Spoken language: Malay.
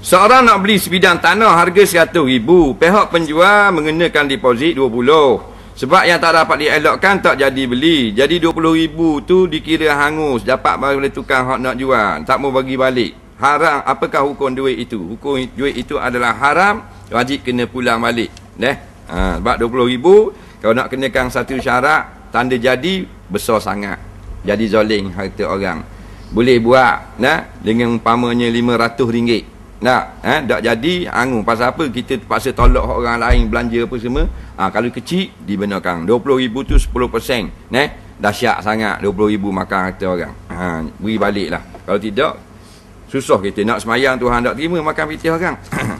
Seorang nak beli sebidang tanah harga RM100,000. Pihak penjual mengenakan deposit RM20,000. Sebab yang tak dapat dielokkan tak jadi beli. Jadi RM20,000 tu dikira hangus. Dapat boleh tukar hak nak jual. Tak mau bagi balik. Haram apakah hukum duit itu? Hukum duit itu adalah haram. Wajib kena pulang balik. Deh. Ha, sebab RM20,000 kalau nak kenakan satu syarat tanda jadi besar sangat. Jadi zoling harta orang. Boleh buat nah dengan umpamanya RM500. Tak, eh, tak jadi angung pasal apa kita terpaksa tolak orang lain belanja apa semua. Ah ha, kalau kecil dibenarkan. 20000 tu 10%, neh. Dahsyat sangat 20000 makan harta orang. Ha beri baliklah. Kalau tidak susah kita nak semayang Tuhan tak terima makan piti orang.